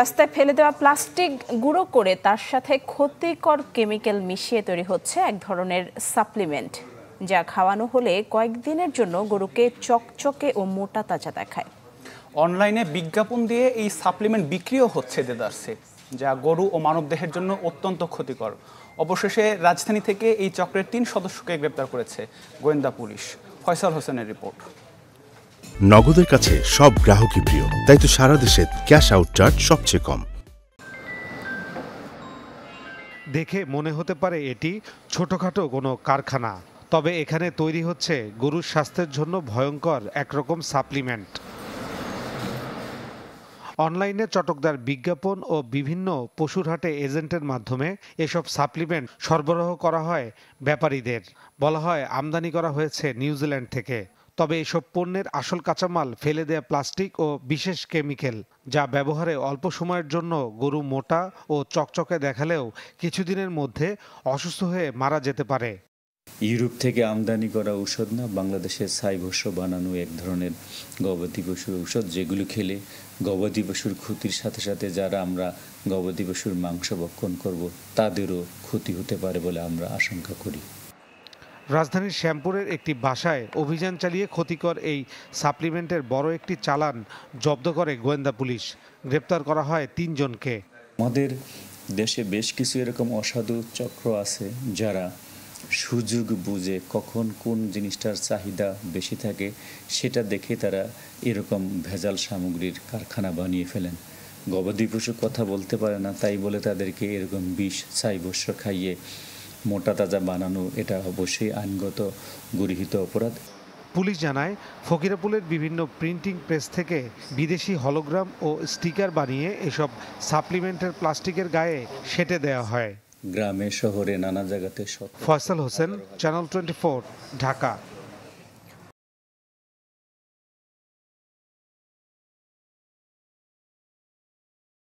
রাস্তায় ফেলে দেওয়া প্লাস্টিক গুঁড়ো করে তার সাথে ক্ষতিকর কেমিক্যাল মিশিয়ে তৈরি হচ্ছে এক ধরনের সাপ্লিমেন্ট যা খাওয়ানো হলে কয়েকদিনের জন্য গরুকে চকচকে ও মোটা তাজা দেখায় অনলাইনে বিজ্ঞাপন দিয়ে এই সাপ্লিমেন্ট বিক্রিও হচ্ছে দেদার্সে যা গরু ও মানব দেহের জন্য অত্যন্ত ক্ষতিকর অবশেষে রাজধানী থেকে এই চক্রের তিন সদস্যকে গ্রেপ্তার করেছে গোয়েন্দা পুলিশ ফয়সাল হোসেনের রিপোর্ট নগদের কাছে সব গ্রাহকই প্রিয় তাই তো সারা দেশে ক্যাশ আউট চার্জ সবচেয়ে কম দেখে মনে হতে পারে এটি ছোটখাটো কোনো কারখানা তবে এখানে তৈরি হচ্ছে গরুর স্বাস্থ্যের জন্য ভয়ঙ্কর একরকম সাপ্লিমেন্ট অনলাইনে চটকদার বিজ্ঞাপন ও বিভিন্ন পশুর হাটে এজেন্টের মাধ্যমে এসব সাপ্লিমেন্ট সরবরাহ করা হয় ব্যাপারীদের বলা হয় আমদানি করা হয়েছে নিউজিল্যান্ড থেকে তবে এসব পণ্যের আসল কাঁচামাল ফেলে দেয়া প্লাস্টিক ও বিশেষ কেমিক্যাল যা ব্যবহারে অল্প সময়ের জন্য গরু মোটা ও চকচকে দেখালেও কিছুদিনের মধ্যে অসুস্থ হয়ে মারা যেতে পারে ইউরোপ থেকে আমদানি করা ঔষধ না বাংলাদেশের সাইভস্য বানানো এক ধরনের গবাদি পশুর ঔষধ যেগুলো খেলে গবাদি পশুর ক্ষতির সাথে সাথে যারা আমরা গবাদি পশুর মাংস বক্ষণ করব তাদেরও ক্ষতি হতে পারে বলে আমরা আশঙ্কা করি রাজধানীর শ্যামপুরের একটি বাসায় অভিযান চালিয়ে ক্ষতিকর এই সাপ্লিমেন্টের বড় একটি চালান জব্দ করে গোয়েন্দা পুলিশ গ্রেপ্তার করা হয় তিনজনকে আমাদের দেশে বেশ কিছু এরকম অসাধু চক্র আছে যারা সুযোগ বুঝে কখন কোন জিনিসটার চাহিদা বেশি থাকে সেটা দেখে তারা এরকম ভেজাল সামগ্রীর কারখানা বানিয়ে ফেলেন গবাদি পশু কথা বলতে পারে না তাই বলে তাদেরকে এরকম বিষ চাইবস্য খাইয়ে মোটা তাজা বানানো এটা অবশ্যই আইনগত গৃহীত অপরাধ পুলিশ জানায় ফকিরাপুলের বিভিন্ন প্রিন্টিং প্রেস থেকে বিদেশি হলোগ্রাম ও স্টিকার বানিয়ে এসব সাপ্লিমেন্টের প্লাস্টিকের গায়ে সেটে দেওয়া হয় গ্রামে শহরে নানা জায়গাতে ফয়সাল হোসেন চ্যানেল টোয়েন্টি ঢাকা